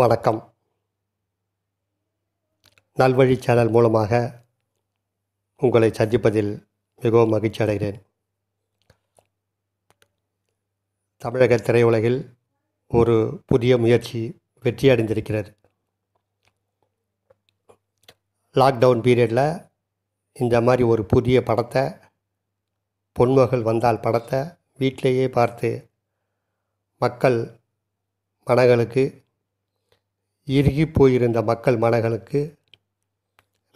வணக்கம் நல்வழி சேனல் மூலமாக உங்களை சந்திப்பதில் மிகவும் மகிழ்ச்சி அடைகிறேன் தமிழக திரையுலகில் ஒரு புதிய முயற்சி வெற்றியடைந்திருக்கிறது லாக்டவுன் பீரியடில் இந்த மாதிரி ஒரு புதிய படத்தை பொன்மகள் வந்தால் படத்தை வீட்டிலேயே பார்த்து மக்கள் மனங்களுக்கு இறுகி போயிருந்த மக்கள் மனங்களுக்கு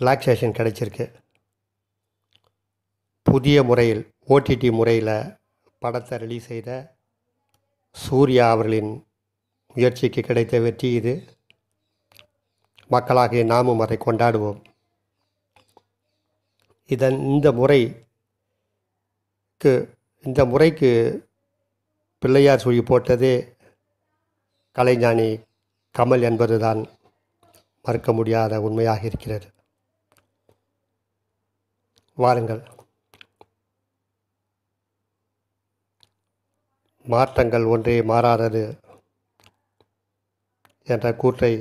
ரிலாக்ஸேஷன் கிடைச்சிருக்கு புதிய முறையில் ஓடிடி முறையில் படத்தை ரிலீஸ் செய்த சூர்யா அவர்களின் முயற்சிக்கு கிடைத்த வெற்றி இது மக்களாகிய நாமும் அதை கொண்டாடுவோம் இதன் இந்த முறைக்கு இந்த முறைக்கு பிள்ளையார் சொல்லி போட்டதே கலைஞானி கமல் என்பதுதான் மறுக்க முடியாத உண்மையாக இருக்கிறது வாருங்கள் மாற்றங்கள் ஒன்றே மாறாதது என்ற கூற்றை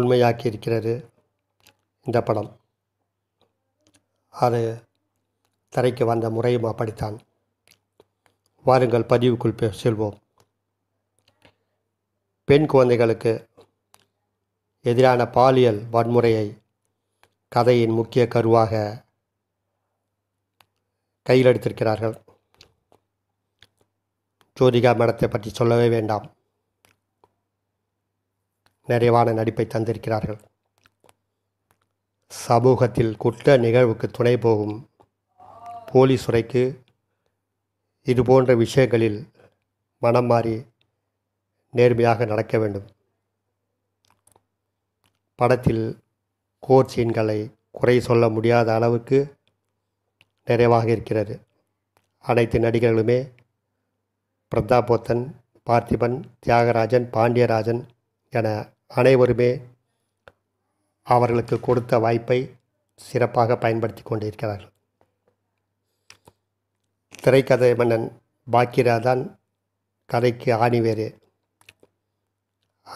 உண்மையாக்கி இருக்கிறது இந்த படம் அது தரைக்கு வந்த முறையும் அப்படித்தான் வாருங்கள் பதிவுக்குள் செல்வோம் பெண் குழந்தைகளுக்கு எதிரான பாலியல் வன்முறையை கதையின் முக்கிய கருவாக கையில் எடுத்திருக்கிறார்கள் ஜோதிகா மடத்தை பற்றி சொல்லவே வேண்டாம் நிறைவான நடிப்பை தந்திருக்கிறார்கள் சமூகத்தில் குற்ற நிகழ்வுக்கு துணை போகும் போலீஸ் துறைக்கு இதுபோன்ற விஷயங்களில் மனம் மாறி நேர்மையாக நடக்க வேண்டும் படத்தில் கோர் சீன்களை குறை சொல்ல முடியாத அளவுக்கு நிறைவாக இருக்கிறது அனைத்து நடிகர்களுமே பிரதாபோத்தன் பார்த்திபன் தியாகராஜன் பாண்டியராஜன் என அனைவருமே அவர்களுக்கு கொடுத்த வாய்ப்பை சிறப்பாக பயன்படுத்தி கொண்டிருக்கிறார்கள் திரைக்கதை மன்னன் பாக்கியராதான் கதைக்கு ஆணிவேறு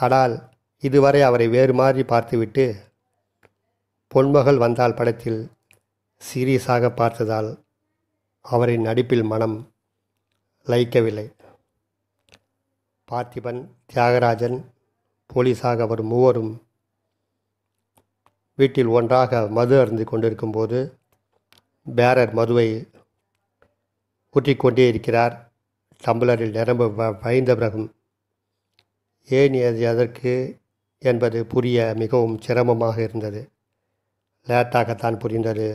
ஆனால் இதுவரை அவரை வேறு மாதிரி பார்த்துவிட்டு பொன்மகள் வந்தால் படத்தில் சீரியஸாக பார்த்ததால் அவரின் நடிப்பில் மனம் லயிக்கவில்லை பார்த்திபன் தியாகராஜன் போலீஸாக அவர் மூவரும் வீட்டில் ஒன்றாக மது அருந்து கொண்டிருக்கும்போது பேரர் மதுவை ஊற்றிக்கொண்டே இருக்கிறார் டம்ளரில் நிரம்ப வழிந்த பிறகும் ஏன் அது எதற்கு என்பது புரிய மிகவும் சிரமமாக இருந்தது லேட்டாகத்தான் புரிந்தது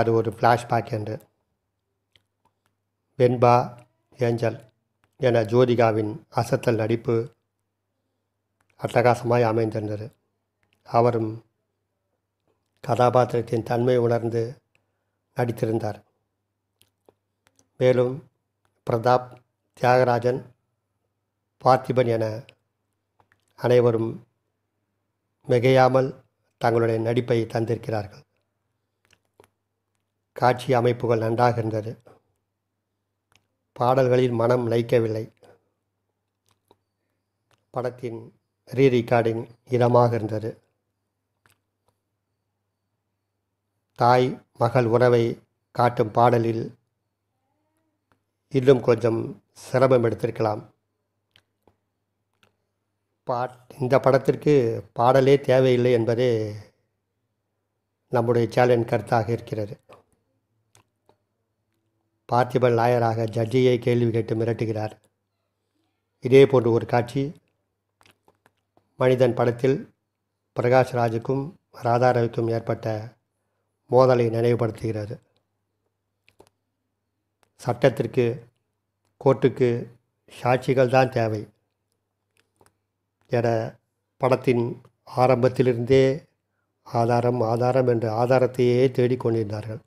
அது ஒரு ஃப்ளாஷ்பேக் என்று வெண்பா ஏஞ்சல் என ஜோதிகாவின் அசத்தல் நடிப்பு அட்டகாசமாய் அமைந்திருந்தது அவரும் கதாபாத்திரத்தின் தன்மை உணர்ந்து நடித்திருந்தார் மேலும் பிரதாப் தியாகராஜன் பார்த்திபன் என அனைவரும் மிகையாமல் தங்களுடைய நடிப்பை தந்திருக்கிறார்கள் காட்சி அமைப்புகள் நன்றாக இருந்தது பாடல்களில் மனம் லைக்கவில்லை படத்தின் ரீ ரெக்கார்டிங் இடமாக இருந்தது தாய் மகள் உறவை காட்டும் பாடலில் இன்னும் கொஞ்சம் சிரமம் எடுத்திருக்கலாம் பாட் இந்த படத்திற்கு பாடலே தேவையில்லை என்பதே நம்முடைய சேலஞ்ச் கருத்தாக இருக்கிறது பார்த்திபன் லாயராக ஜட்ஜியை கேள்வி கேட்டு மிரட்டுகிறார் இதே போன்ற ஒரு காட்சி மனிதன் படத்தில் பிரகாஷ் ராஜுக்கும் ராதா ஏற்பட்ட மோதலை நினைவுபடுத்துகிறது சட்டத்திற்கு கோர்ட்டுக்கு சாட்சிகள் தான் தேவை என படத்தின் ஆரம்பத்திலிருந்தே ஆதாரம் ஆதாரம் என்ற ஆதாரத்தையே தேடிக்கொண்டிருந்தார்கள்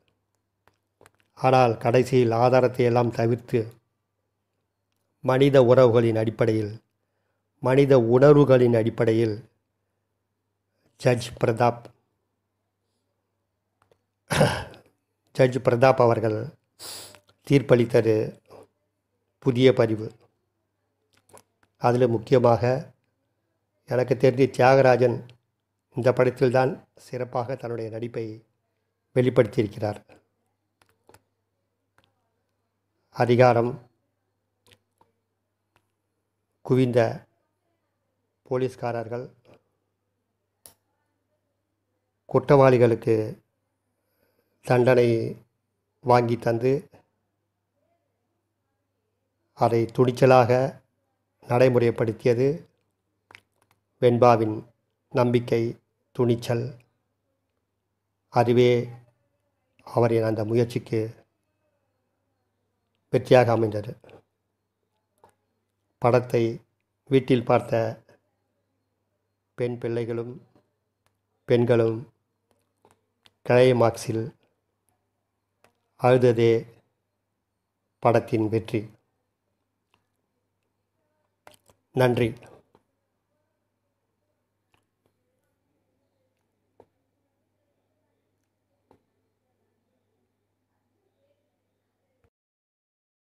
ஆனால் கடைசியில் ஆதாரத்தை எல்லாம் தவிர்த்து மனித உறவுகளின் அடிப்படையில் மனித உணர்வுகளின் அடிப்படையில் ஜட்ஜ் பிரதாப் ஜட்ஜ் பிரதாப் அவர்கள் தீர்ப்பளித்தது புதிய பதிவு அதில் முக்கியமாக எனக்கு தெரிஞ்சு தியாகராஜன் இந்த படத்தில்தான் சிறப்பாக தன்னுடைய நடிப்பை வெளிப்படுத்தியிருக்கிறார் அதிகாரம் குவிந்த போலீஸ்காரர்கள் குற்றவாளிகளுக்கு தண்டனை வாங்கி தந்து அதை துணிச்சலாக நடைமுறைப்படுத்தியது வெண்பாவின் நம்பிக்கை துணிச்சல் அதுவே அவரின் அந்த முயற்சிக்கு வெற்றியாக அமைந்தது படத்தை வீட்டில் பார்த்த பெண் பிள்ளைகளும் பெண்களும் கிளைமாக்ஸில் அழுததே படத்தின் வெற்றி நன்றி